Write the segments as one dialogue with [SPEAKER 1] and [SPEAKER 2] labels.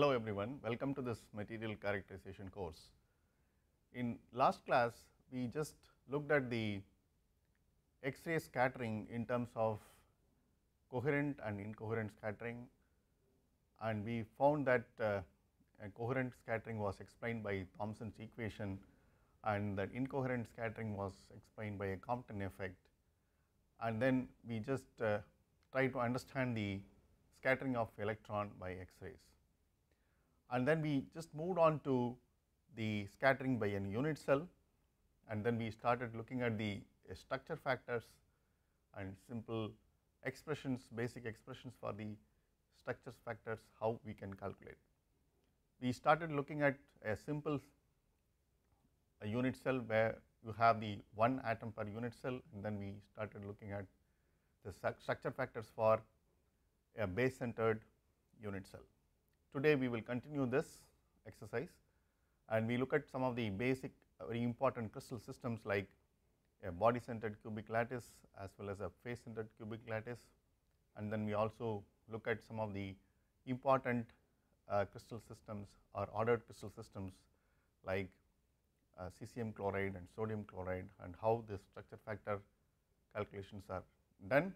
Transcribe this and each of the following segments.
[SPEAKER 1] Hello everyone, welcome to this material characterization course. In last class, we just looked at the X-ray scattering in terms of coherent and incoherent scattering and we found that uh, coherent scattering was explained by Thomson's equation and that incoherent scattering was explained by a Compton effect and then we just uh, try to understand the scattering of electron by X-rays and then we just moved on to the scattering by an unit cell and then we started looking at the uh, structure factors and simple expressions, basic expressions for the structure factors, how we can calculate. We started looking at a simple a unit cell where you have the one atom per unit cell and then we started looking at the structure factors for a base centered unit cell. Today we will continue this exercise and we look at some of the basic uh, very important crystal systems like a body centered cubic lattice as well as a face centered cubic lattice and then we also look at some of the important uh, crystal systems or ordered crystal systems like uh, CCM chloride and sodium chloride and how the structure factor calculations are done.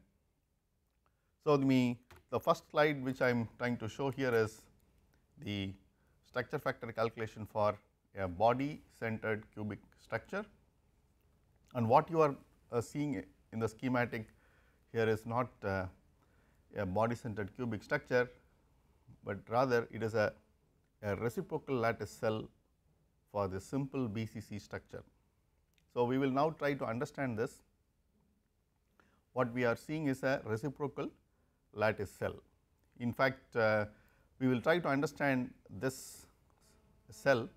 [SPEAKER 1] So, the, the first slide which I am trying to show here is the structure factor calculation for a body centered cubic structure. And what you are uh, seeing in the schematic here is not uh, a body centered cubic structure, but rather it is a, a reciprocal lattice cell for the simple BCC structure. So, we will now try to understand this. What we are seeing is a reciprocal lattice cell. In fact, uh, we will try to understand this cell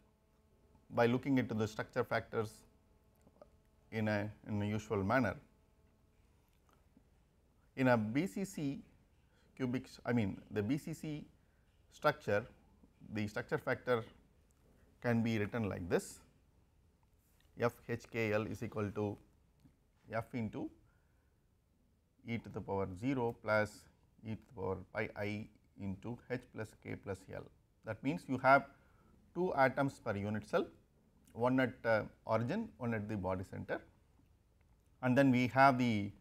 [SPEAKER 1] by looking into the structure factors in a in a usual manner. In a BCC cubic I mean the BCC structure the structure factor can be written like this f h k l is equal to f into e to the power 0 plus e to the power pi i into H plus K plus L. That means you have two atoms per unit cell, one at uh, origin, one at the body center and then we have the,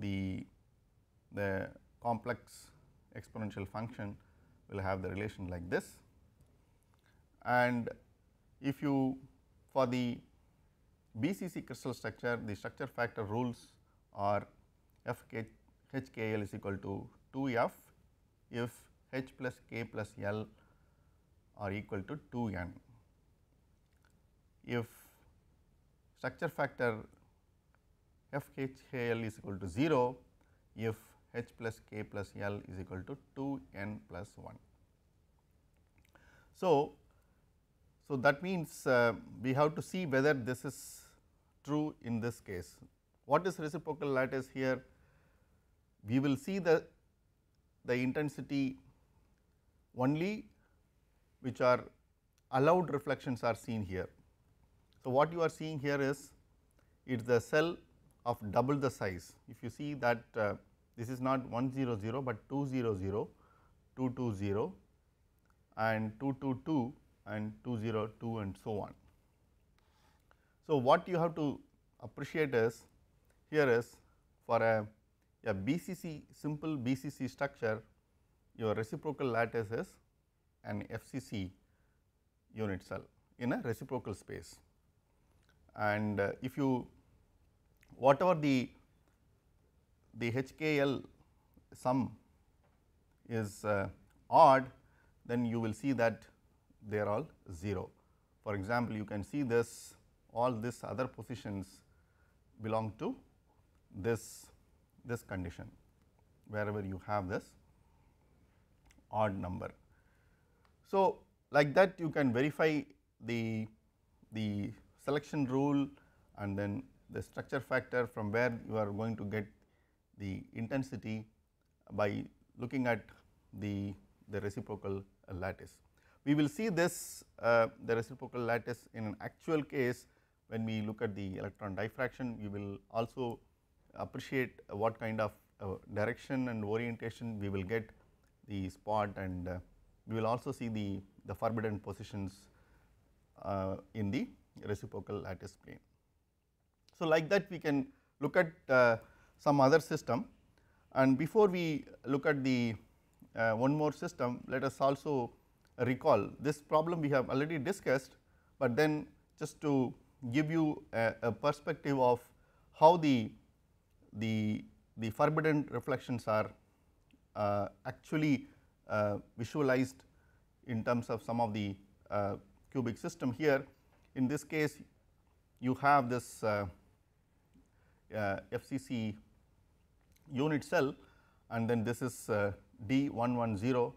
[SPEAKER 1] the, the complex exponential function will have the relation like this. And if you for the BCC crystal structure, the structure factor rules are FK HKL is equal to 2F if h plus k plus l are equal to 2n. If structure factor FHKL is equal to 0, if h plus k plus l is equal to 2n plus 1. So, so that means uh, we have to see whether this is true in this case. What is reciprocal lattice here? We will see the the intensity only which are allowed reflections are seen here. So, what you are seeing here is it is the cell of double the size. If you see that uh, this is not 100 but 200, 220 and 222 and 202 and so on. So, what you have to appreciate is here is for a a BCC simple BCC structure your reciprocal lattice is an FCC unit cell in a reciprocal space. And uh, if you whatever the the HKL sum is uh, odd then you will see that they are all 0. For example, you can see this all these other positions belong to this this condition wherever you have this odd number. So, like that you can verify the, the selection rule and then the structure factor from where you are going to get the intensity by looking at the, the reciprocal lattice. We will see this uh, the reciprocal lattice in an actual case when we look at the electron diffraction we will also appreciate what kind of uh, direction and orientation we will get the spot and uh, we will also see the, the forbidden positions uh, in the reciprocal lattice plane. So, like that we can look at uh, some other system and before we look at the uh, one more system let us also recall this problem we have already discussed, but then just to give you a, a perspective of how the the, the forbidden reflections are uh, actually uh, visualized in terms of some of the uh, cubic system here. In this case, you have this uh, uh, FCC unit cell and then this is uh, D110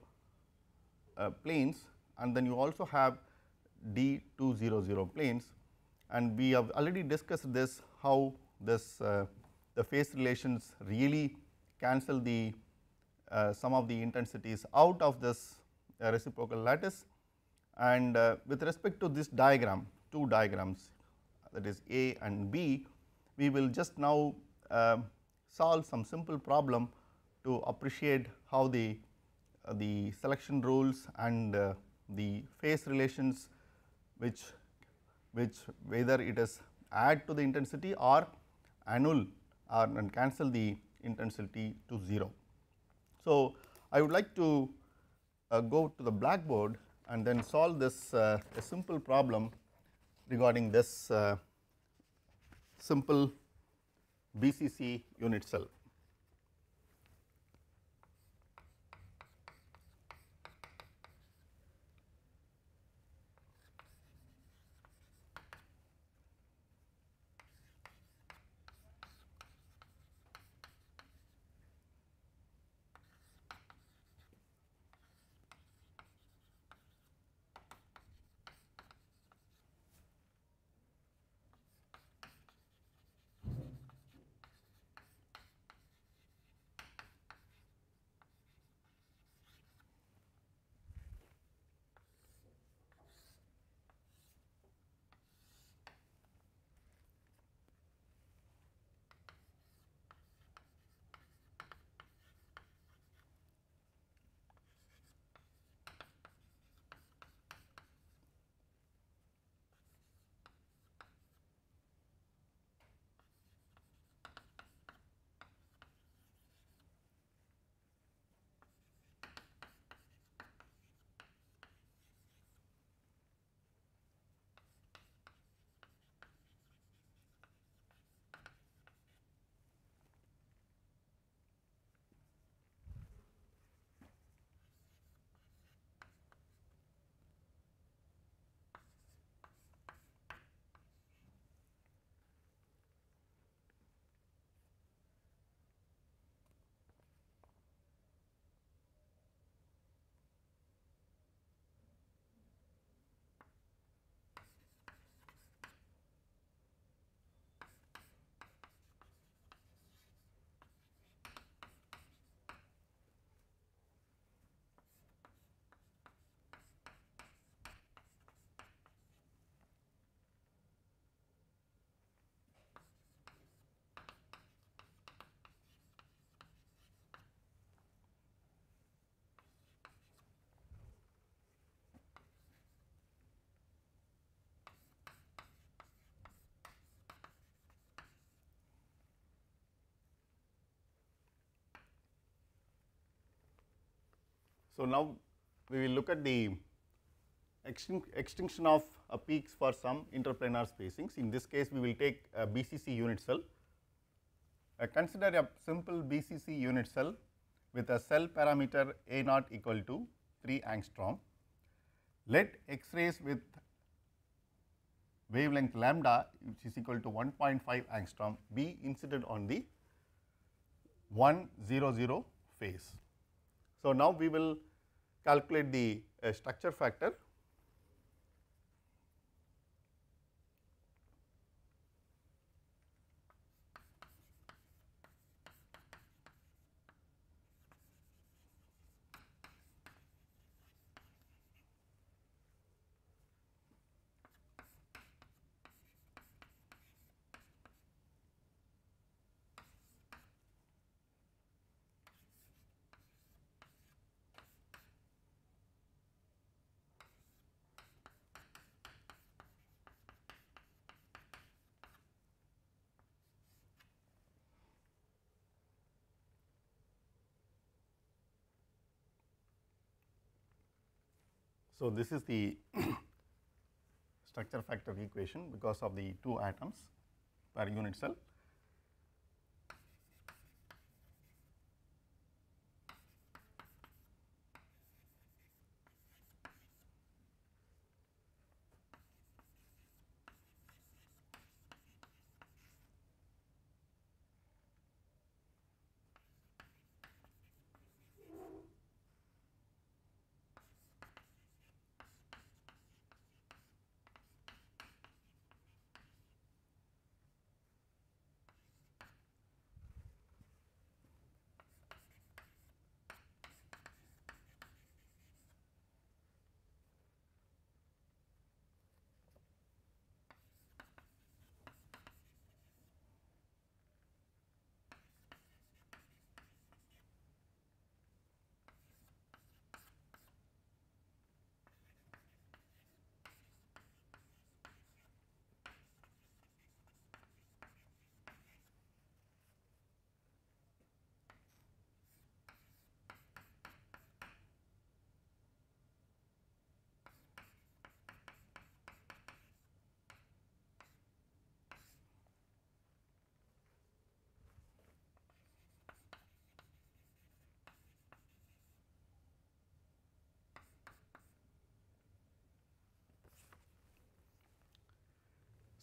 [SPEAKER 1] planes and then you also have D200 planes and we have already discussed this how this the phase relations really cancel the uh, sum of the intensities out of this uh, reciprocal lattice. And uh, with respect to this diagram, two diagrams that is A and B, we will just now um, solve some simple problem to appreciate how the, uh, the selection rules and uh, the phase relations which, which whether it is add to the intensity or annul and cancel the intensity to 0. So, I would like to uh, go to the blackboard and then solve this uh, a simple problem regarding this uh, simple BCC unit cell. So, now we will look at the extinction of uh, peaks for some interplanar spacings. In this case, we will take a BCC unit cell. Uh, consider a simple BCC unit cell with a cell parameter A naught equal to 3 angstrom. Let X rays with wavelength lambda which is equal to 1.5 angstrom be incident on the 100 phase. So, now we will calculate the uh, structure factor So, this is the structure factor equation because of the two atoms per unit cell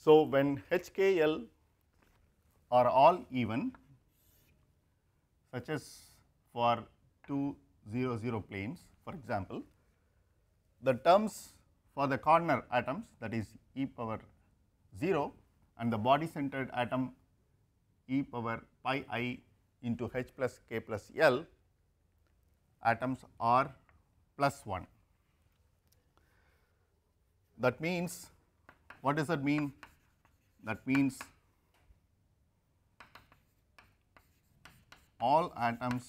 [SPEAKER 1] So, when h, k, l are all even such as for 2 0 0 planes for example, the terms for the corner atoms that is e power 0 and the body centered atom e power pi i into h plus k plus l atoms are plus 1. That means, what does that mean? that means all atoms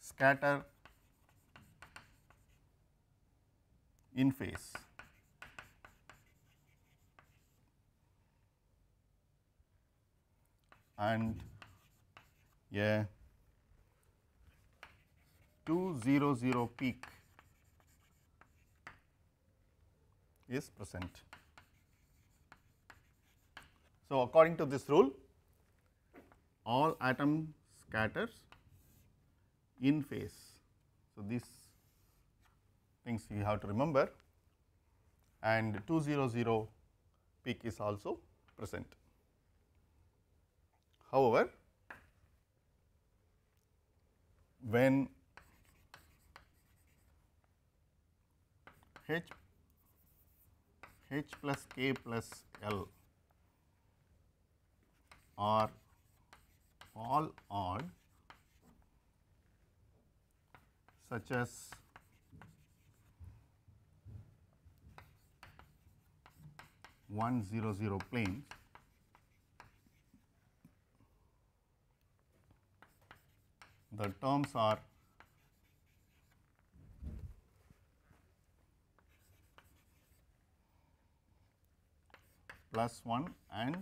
[SPEAKER 1] scatter in phase. and a 200 peak is present. So, according to this rule all atom scatters in phase. So, these things you have to remember and 200 peak is also present. However, when H h plus k plus l are all odd such as one zero zero plane the terms are plus 1 and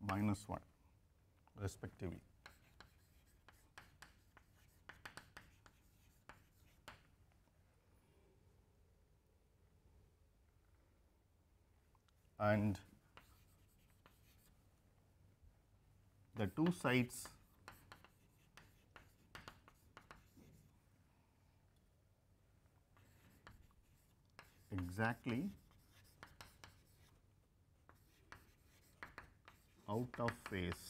[SPEAKER 1] minus 1 respectively. And the two sides exactly out of phase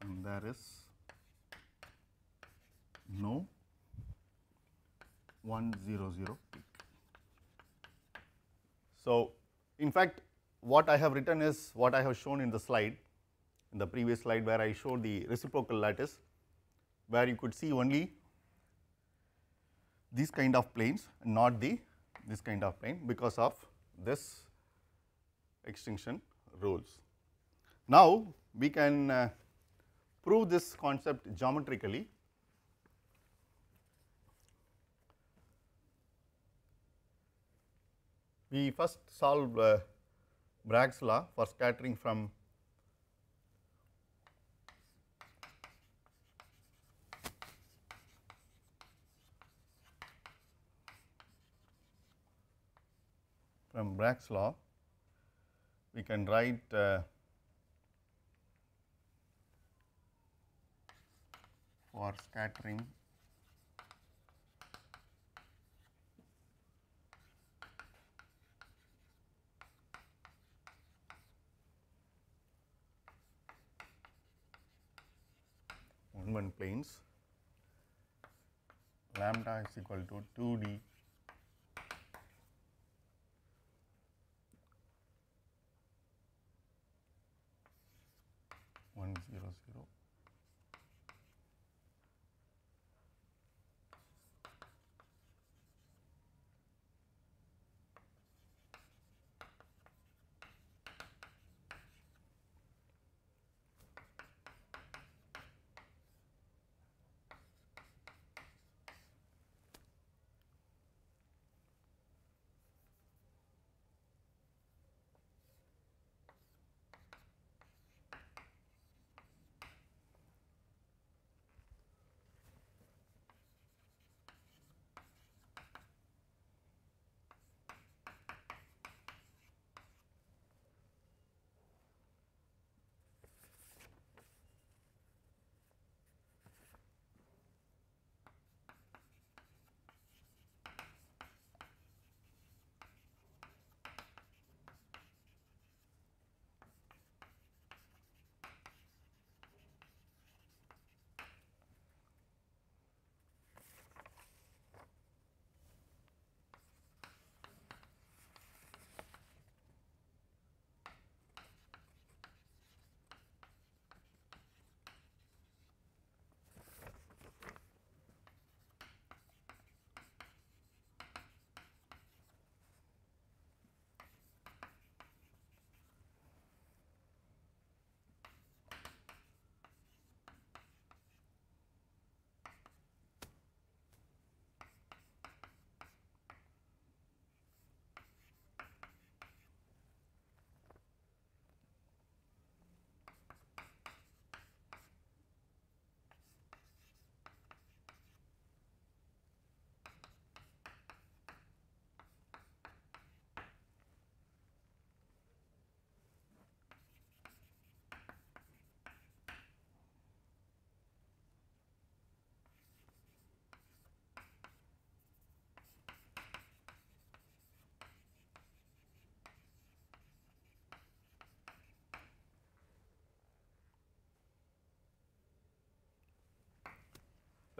[SPEAKER 1] and there is no 100 peak. So, in fact, what I have written is what I have shown in the slide in the previous slide where I showed the reciprocal lattice where you could see only these kind of planes not the this kind of plane because of this extinction rules. Now, we can uh, prove this concept geometrically. We first solve uh, Bragg's law for scattering from from Bragg's law, we can write uh, for scattering one planes lambda is equal to 2d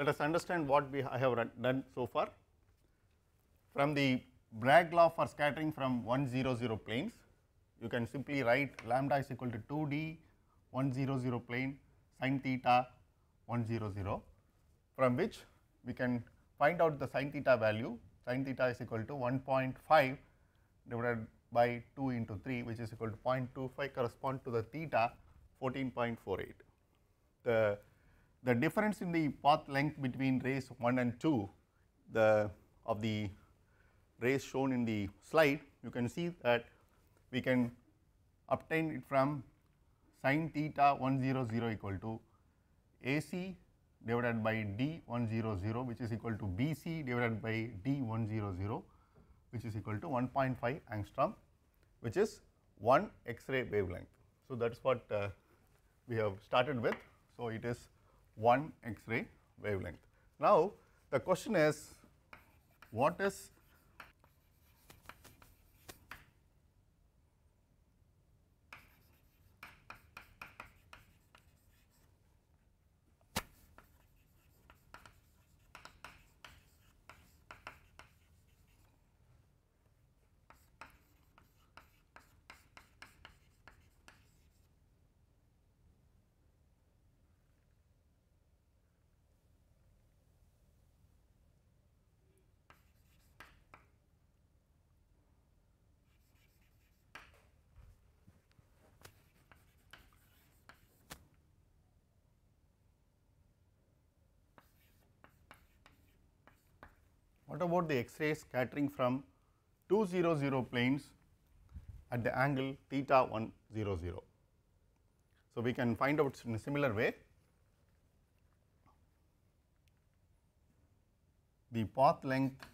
[SPEAKER 1] Let us understand what we I have done so far. From the Bragg law for scattering from 100 planes, you can simply write lambda is equal to 2d 100 plane sin theta 100 from which we can find out the sin theta value sin theta is equal to 1.5 divided by 2 into 3 which is equal to 0.25 correspond to the theta 14.48. The the difference in the path length between rays 1 and 2 the of the rays shown in the slide you can see that we can obtain it from sine theta 100 equal to AC divided by D 100 which is equal to BC divided by D 100 which is equal to 1.5 angstrom which is 1 x-ray wavelength. So, that is what uh, we have started with. So, it is one X-ray wavelength. Now, the question is what is about the X-ray scattering from 200 planes at the angle theta 100. So, we can find out in a similar way the path length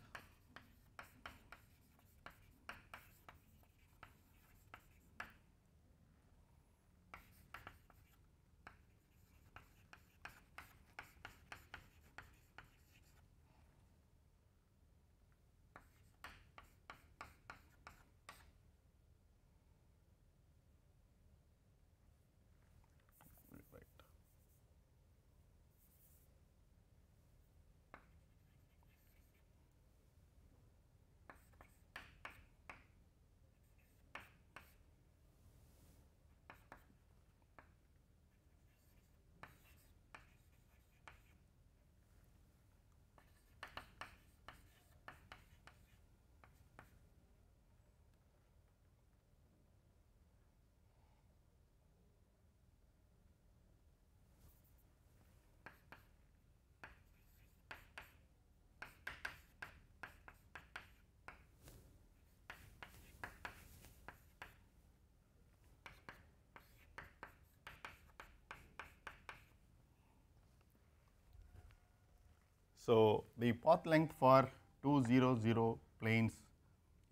[SPEAKER 1] So, the path length for 200 planes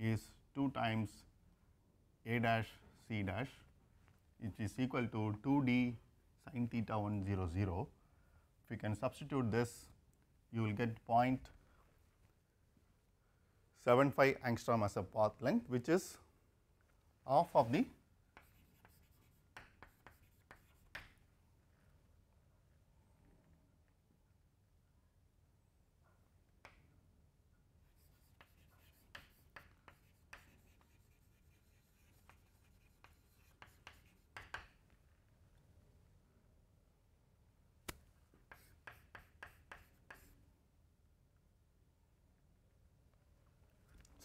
[SPEAKER 1] is 2 times a dash c dash which is equal to 2d sin theta 1 0 0. If you can substitute this you will get 0.75 angstrom as a path length which is half of the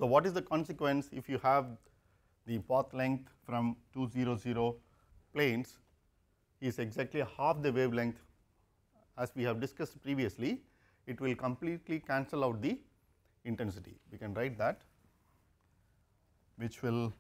[SPEAKER 1] So, what is the consequence if you have the path length from 200 planes is exactly half the wavelength as we have discussed previously, it will completely cancel out the intensity. We can write that which will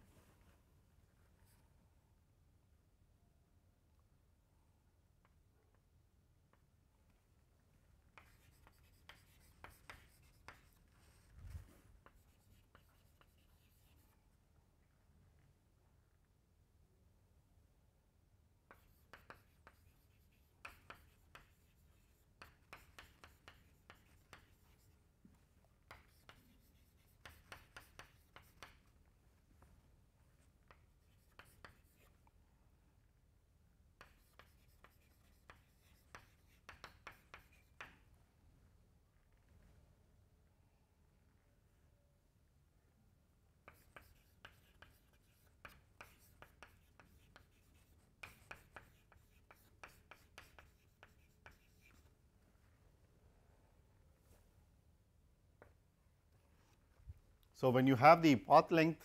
[SPEAKER 1] So, when you have the path length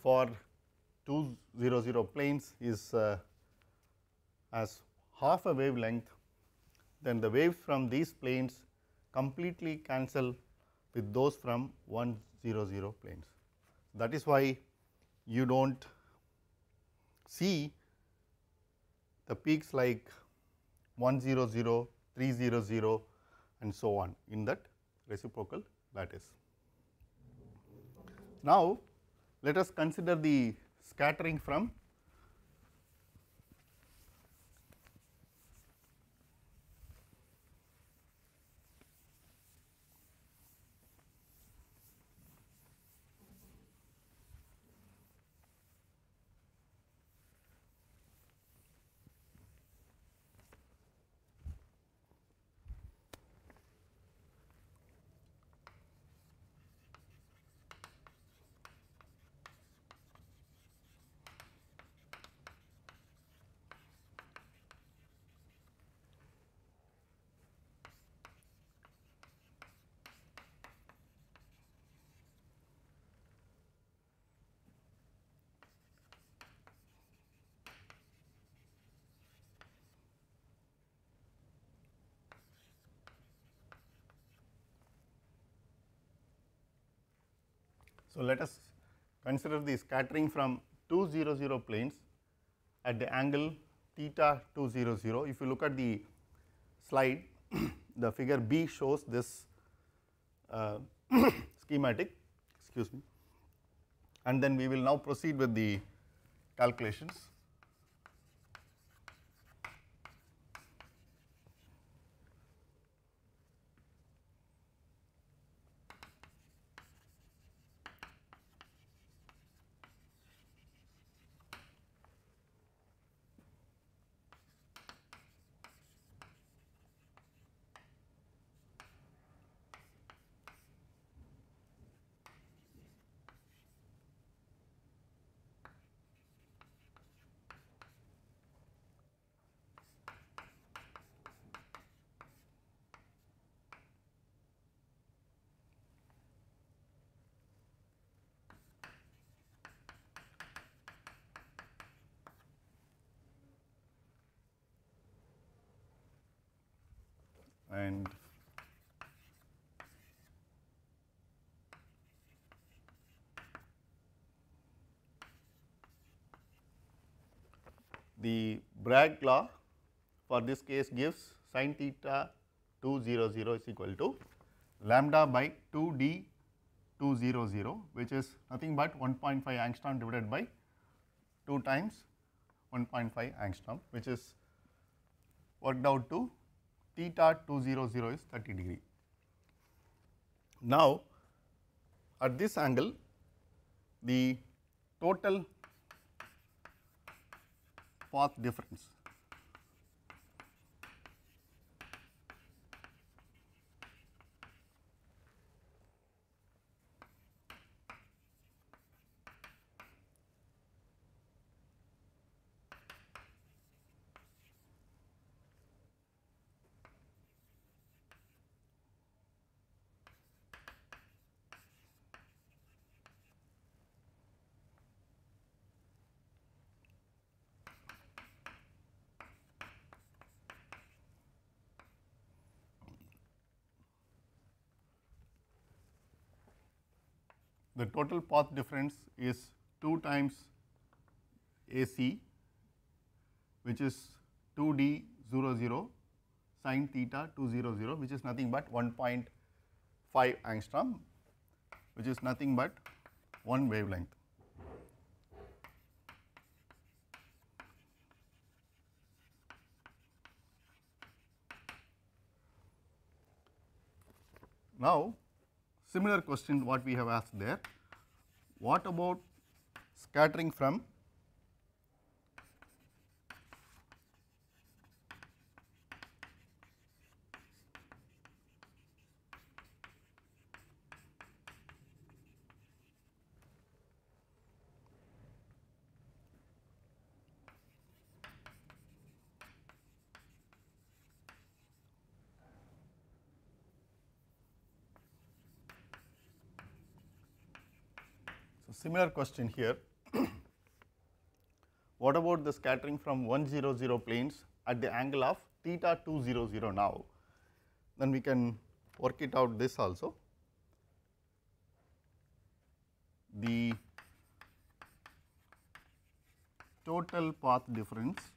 [SPEAKER 1] for 200 planes is uh, as half a wavelength, then the waves from these planes completely cancel with those from 100 planes. That is why you do not see the peaks like 0 0 and so on in that reciprocal lattice. Now, let us consider the scattering from So, let us consider the scattering from 200 planes at the angle theta 200. If you look at the slide, the figure B shows this uh, schematic, excuse me, and then we will now proceed with the calculations. law for this case gives sin theta 200 is equal to lambda by 2d 200 which is nothing but 1.5 angstrom divided by 2 times 1.5 angstrom which is worked out to theta 200 is 30 degree. Now at this angle the total path difference total path difference is 2 times AC which is 2D 0 0 sine theta 200 which is nothing but 1.5 angstrom which is nothing but one wavelength. Now, similar question what we have asked there. What about scattering from similar question here. what about the scattering from 100 planes at the angle of theta 200 now? Then we can work it out this also. The total path difference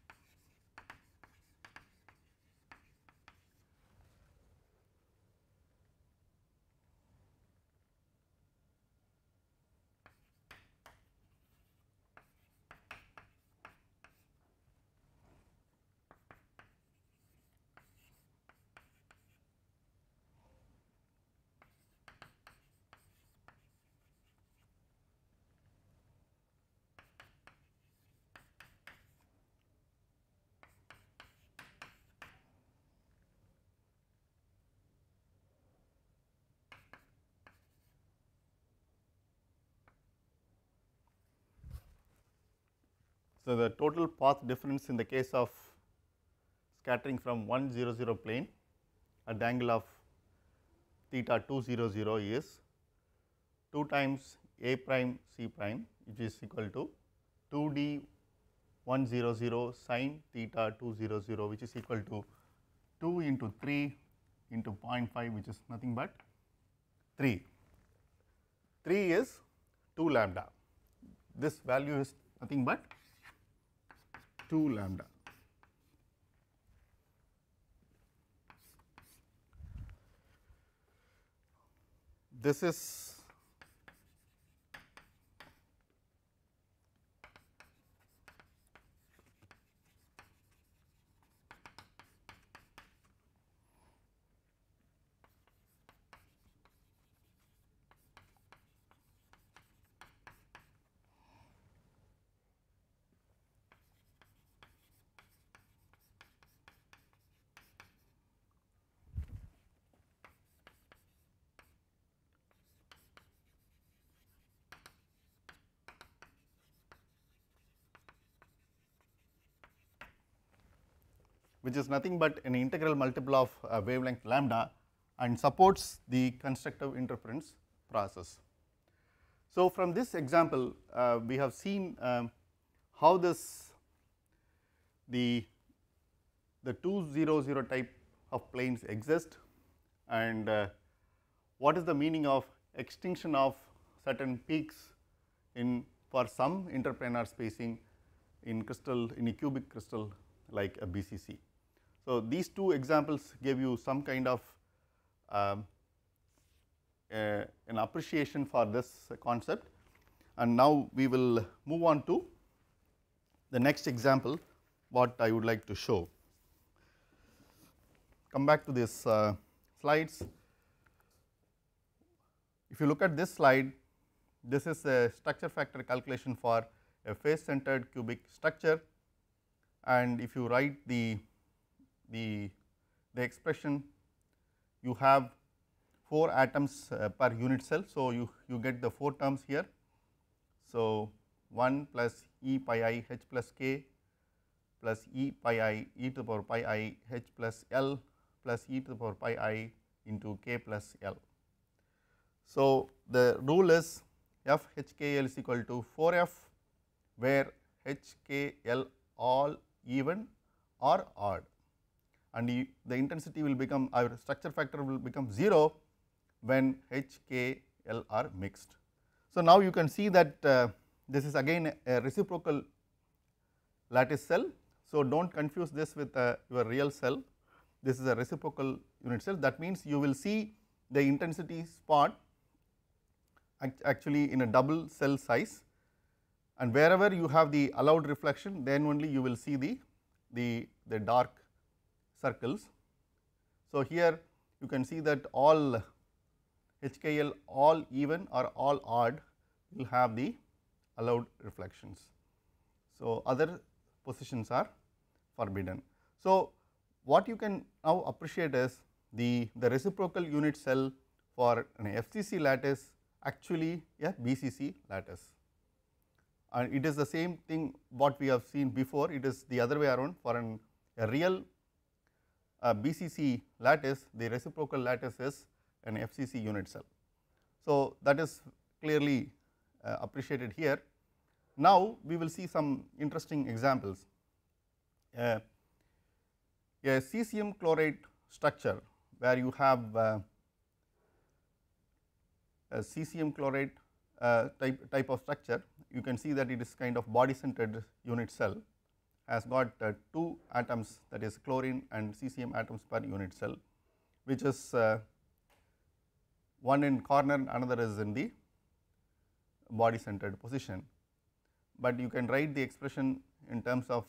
[SPEAKER 1] So, the total path difference in the case of scattering from 100 plane at the angle of theta 200 is 2 times a prime c prime which is equal to 2 d 100 sine theta 200 which is equal to 2 into 3 into 0.5 which is nothing but 3. 3 is 2 lambda. This value is nothing but 2 lambda. This is which is nothing but an integral multiple of uh, wavelength lambda and supports the constructive interference process. So, from this example uh, we have seen um, how this the the 200 type of planes exist and uh, what is the meaning of extinction of certain peaks in for some interplanar spacing in crystal in a cubic crystal like a BCC. So, these two examples give you some kind of uh, an appreciation for this concept and now we will move on to the next example what I would like to show. Come back to these uh, slides. If you look at this slide, this is a structure factor calculation for a face centered cubic structure and if you write the the, the expression you have 4 atoms uh, per unit cell. So, you, you get the 4 terms here. So, 1 plus e pi i h plus k plus e pi i e to the power pi i h plus l plus e to the power pi i into k plus l. So, the rule is f h k l is equal to 4 f where h k l all even or odd and you, the intensity will become our structure factor will become 0 when H, K, L are mixed. So, now you can see that uh, this is again a reciprocal lattice cell. So, do not confuse this with uh, your real cell. This is a reciprocal unit cell that means you will see the intensity spot act actually in a double cell size and wherever you have the allowed reflection then only you will see the, the, the dark circles. So, here you can see that all HKL all even or all odd will have the allowed reflections. So, other positions are forbidden. So, what you can now appreciate is the, the reciprocal unit cell for an FCC lattice actually a BCC lattice and it is the same thing what we have seen before it is the other way around for an, a real a uh, BCC lattice, the reciprocal lattice is an FCC unit cell. So, that is clearly uh, appreciated here. Now, we will see some interesting examples. Uh, a cesium chloride structure where you have uh, a cesium chloride uh, type, type of structure, you can see that it is kind of body centered unit cell has got uh, 2 atoms that is chlorine and cesium atoms per unit cell which is uh, one in corner another is in the body centered position. But you can write the expression in terms of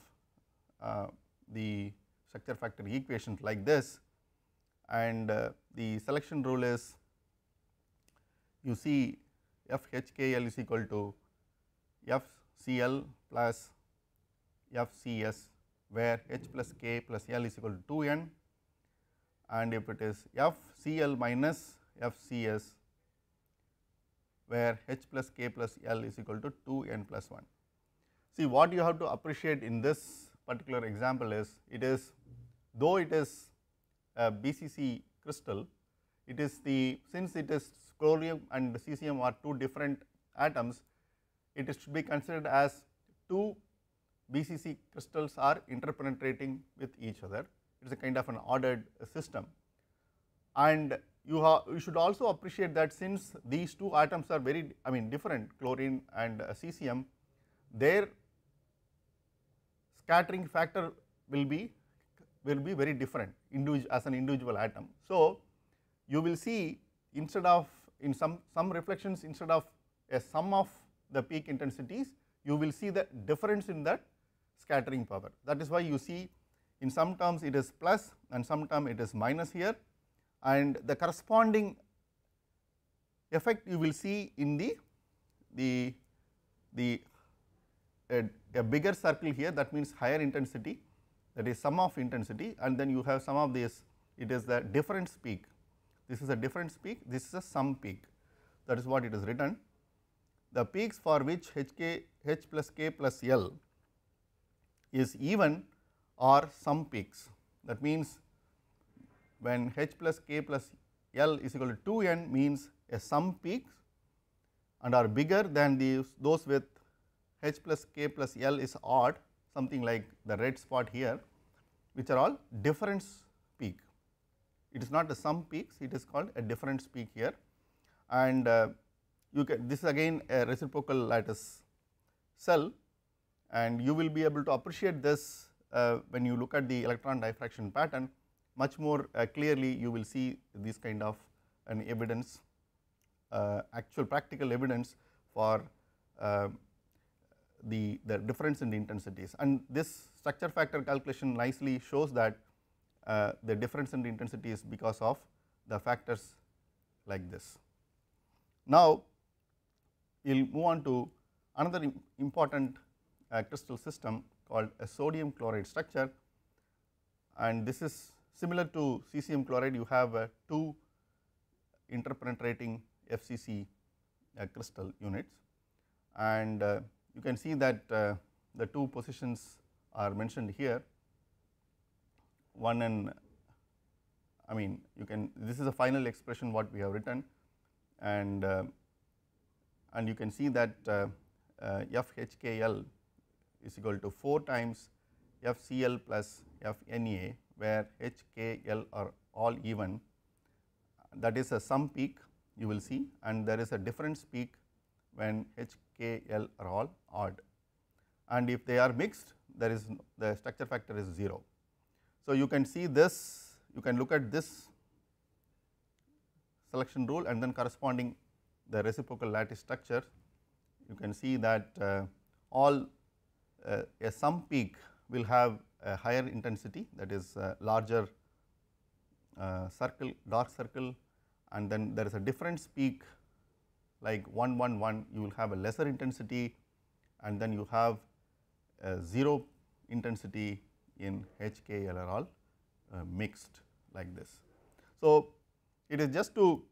[SPEAKER 1] uh, the structure factor equation like this and uh, the selection rule is you see F H K L is equal to F C L plus FCS where H plus K plus L is equal to 2N and if it is FCL minus FCS where H plus K plus L is equal to 2N plus 1. See what you have to appreciate in this particular example is it is though it is a BCC crystal it is the since it is scolium and cesium are two different atoms it should be considered as two BCC crystals are interpenetrating with each other. It is a kind of an ordered system. And you, you should also appreciate that since these two atoms are very, I mean different chlorine and uh, cesium, their scattering factor will be, will be very different as an individual atom. So, you will see instead of in some, some reflections instead of a sum of the peak intensities, you will see the difference in that scattering power. That is why you see in some terms it is plus and some term it is minus here and the corresponding effect you will see in the the the a, a bigger circle here that means higher intensity that is sum of intensity and then you have some of this it is the difference peak this is a difference peak this is a sum peak that is what it is written the peaks for which h k h plus k plus l is even or some peaks. That means when h plus k plus L is equal to 2n means a sum peaks and are bigger than the those with h plus k plus L is odd something like the red spot here which are all difference peak. It is not a sum peaks it is called a difference peak here and uh, you can this is again a reciprocal lattice cell and you will be able to appreciate this uh, when you look at the electron diffraction pattern much more uh, clearly you will see this kind of an evidence uh, actual practical evidence for um, the, the difference in the intensities and this structure factor calculation nicely shows that uh, the difference in the intensity is because of the factors like this. Now, we will move on to another important a crystal system called a sodium chloride structure and this is similar to cesium chloride you have a uh, two interpenetrating FCC uh, crystal units and uh, you can see that uh, the two positions are mentioned here one and I mean you can this is a final expression what we have written and uh, and you can see that FHKL is equal to 4 times FCl plus FNA where H, K, L are all even that is a sum peak you will see and there is a difference peak when H, K, L are all odd and if they are mixed there is the structure factor is 0. So, you can see this you can look at this selection rule and then corresponding the reciprocal lattice structure you can see that uh, all uh, a sum peak will have a higher intensity that is uh, larger uh, circle dark circle and then there is a difference peak like 111 you will have a lesser intensity and then you have a 0 intensity in HKLRL uh, mixed like this. So, it is just to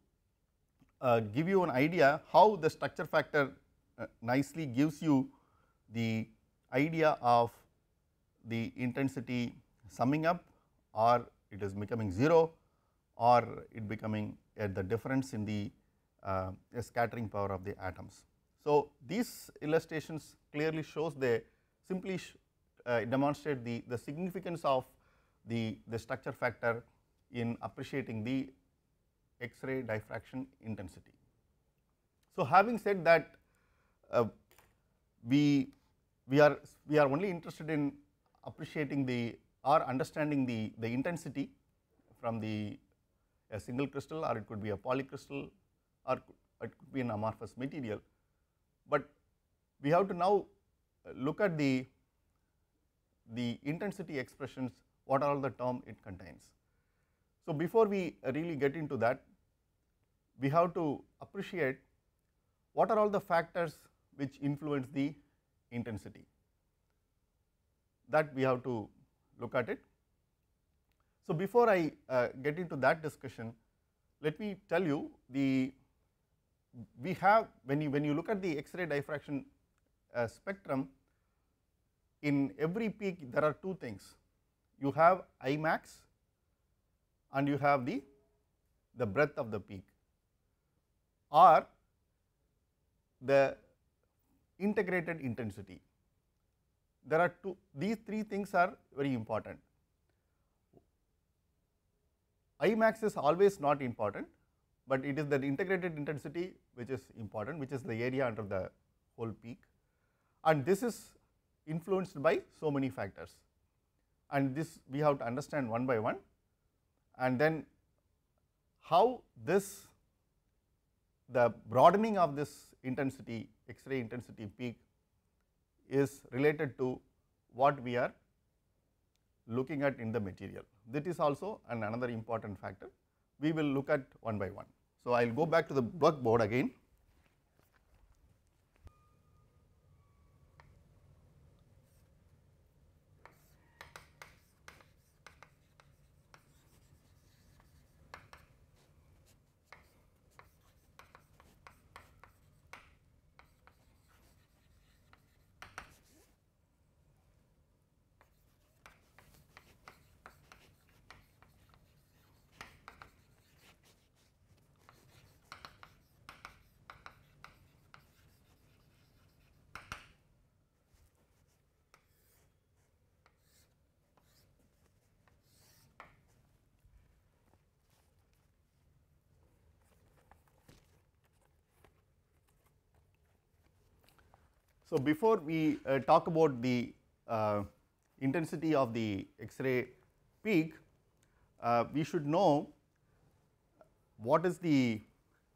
[SPEAKER 1] uh, give you an idea how the structure factor uh, nicely gives you the idea of the intensity summing up or it is becoming 0 or it becoming at the difference in the uh, scattering power of the atoms. So, these illustrations clearly shows the simply sh uh, demonstrate the, the significance of the, the structure factor in appreciating the X-ray diffraction intensity. So, having said that uh, we we are we are only interested in appreciating the or understanding the the intensity from the a single crystal or it could be a polycrystal or it could be an amorphous material. But we have to now look at the the intensity expressions what are all the term it contains. So, before we really get into that we have to appreciate what are all the factors which influence the intensity that we have to look at it. So, before I uh, get into that discussion let me tell you the we have when you when you look at the X-ray diffraction uh, spectrum in every peak there are two things you have I max and you have the the breadth of the peak or the integrated intensity. There are two, these three things are very important. Imax is always not important, but it is the integrated intensity which is important, which is the area under the whole peak. And this is influenced by so many factors. And this we have to understand one by one. And then how this, the broadening of this intensity X-ray intensity peak is related to what we are looking at in the material. That is also an another important factor. We will look at one by one. So, I will go back to the blackboard again. So, before we uh, talk about the uh, intensity of the X-ray peak, uh, we should know what is the,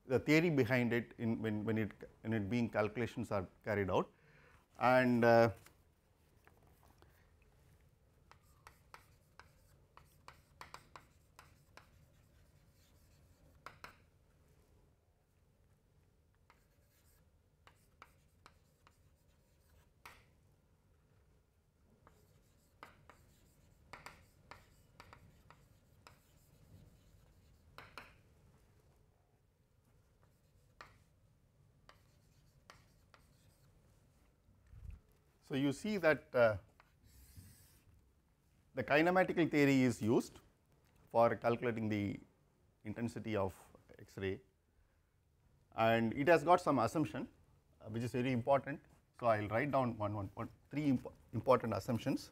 [SPEAKER 1] the theory behind it in when, when it when it being calculations are carried out and uh, So, you see that uh, the kinematical theory is used for calculating the intensity of X-ray and it has got some assumption uh, which is very important. So, I will write down one, one, one, three imp important assumptions.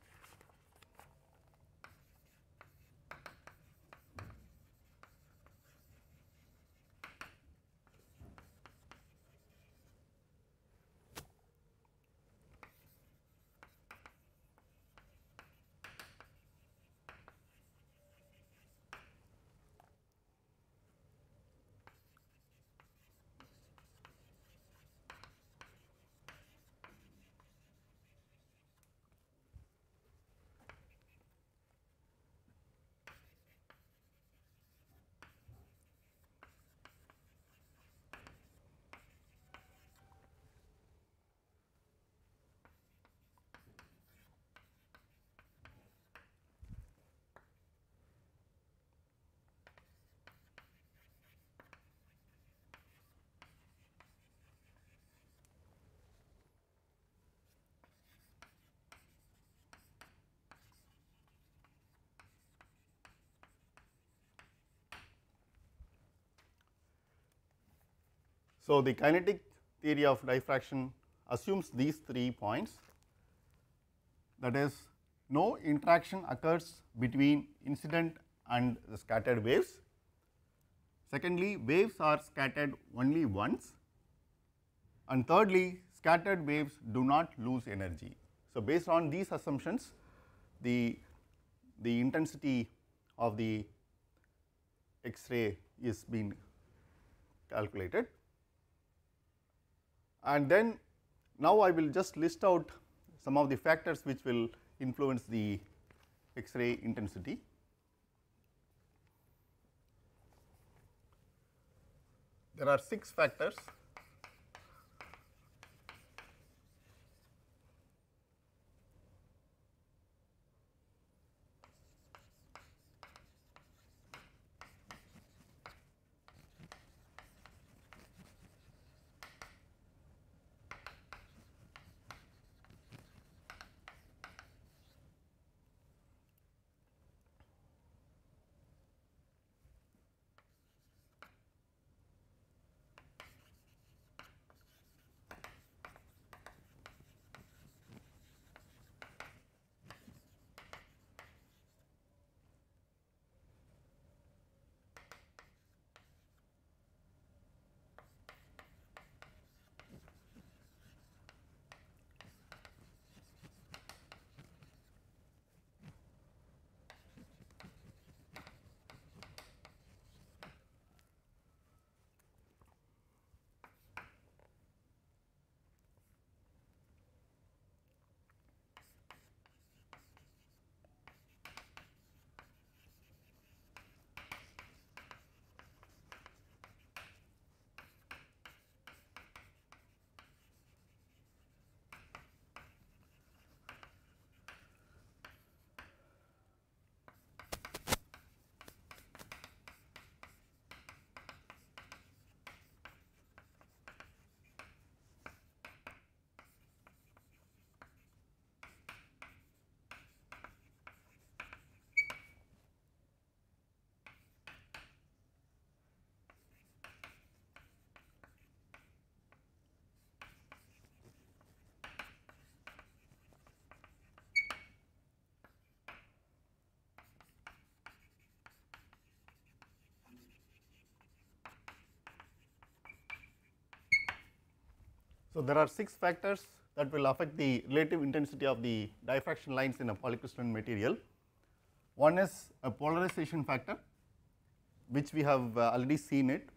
[SPEAKER 1] So, the kinetic theory of diffraction assumes these three points that is no interaction occurs between incident and the scattered waves. Secondly, waves are scattered only once and thirdly scattered waves do not lose energy. So, based on these assumptions the, the intensity of the X-ray is being calculated and then now I will just list out some of the factors which will influence the X-ray intensity. There are 6 factors So, there are 6 factors that will affect the relative intensity of the diffraction lines in a polycrystalline material. One is a polarization factor which we have uh, already seen it,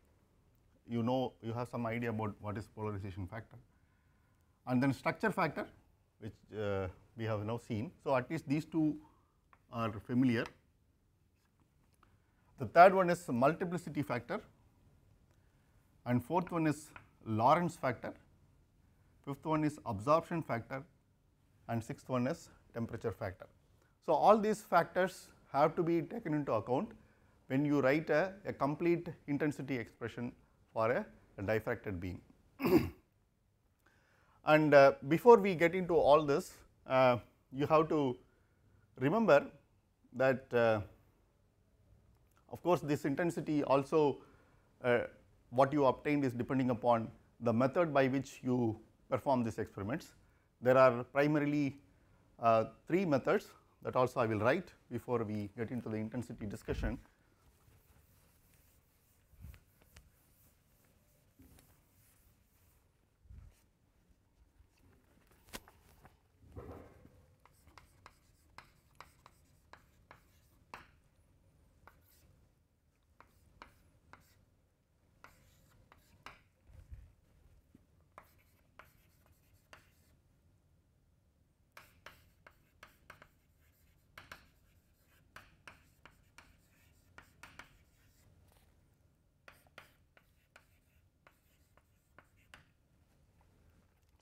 [SPEAKER 1] you know you have some idea about what is polarization factor and then structure factor which uh, we have now seen. So, at least these two are familiar. The third one is multiplicity factor and fourth one is Lorentz factor fifth one is absorption factor and sixth one is temperature factor. So, all these factors have to be taken into account when you write a, a complete intensity expression for a, a diffracted beam. and uh, before we get into all this, uh, you have to remember that uh, of course, this intensity also uh, what you obtained is depending upon the method by which you perform these experiments. There are primarily uh, three methods that also I will write before we get into the intensity discussion.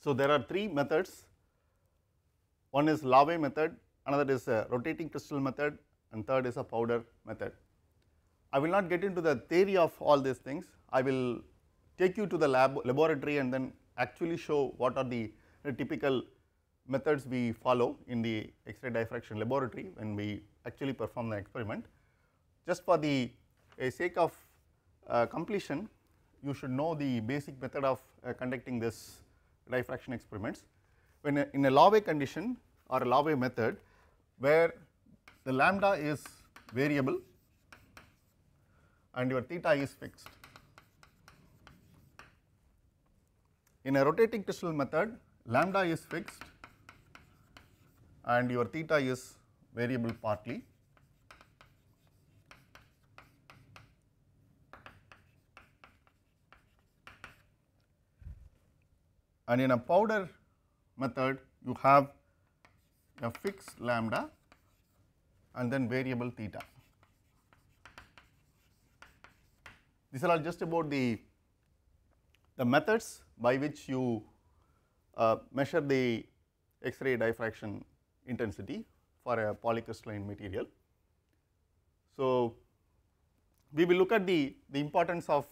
[SPEAKER 1] So, there are three methods one is Lave method, another is a rotating crystal method and third is a powder method. I will not get into the theory of all these things, I will take you to the lab laboratory and then actually show what are the, typical methods we follow in the X-ray diffraction laboratory when we actually perform the experiment. Just for the uh, sake of uh, completion, you should know the basic method of uh, conducting this diffraction experiments. When a, in a Laway condition or a Laway method where the lambda is variable and your theta is fixed. In a rotating crystal method, lambda is fixed and your theta is variable partly. and in a powder method you have a fixed lambda and then variable theta. These are all just about the, the methods by which you uh, measure the X-ray diffraction intensity for a polycrystalline material. So, we will look at the, the importance of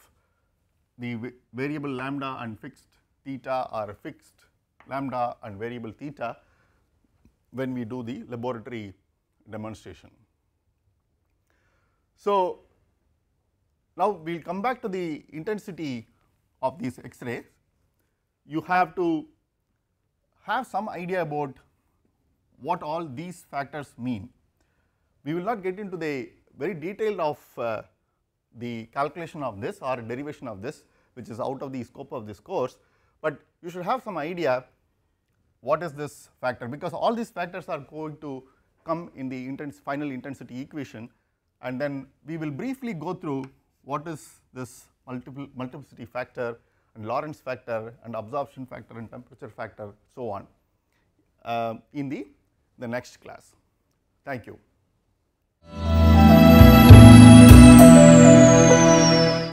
[SPEAKER 1] the variable lambda and fixed theta are fixed lambda and variable theta when we do the laboratory demonstration. So, now we will come back to the intensity of these x-rays. You have to have some idea about what all these factors mean. We will not get into the very detailed of uh, the calculation of this or derivation of this which is out of the scope of this course, but you should have some idea what is this factor because all these factors are going to come in the intens final intensity equation and then we will briefly go through what is this multiple multiplicity factor and Lorentz factor and absorption factor and temperature factor so on uh, in the, the next class. Thank you.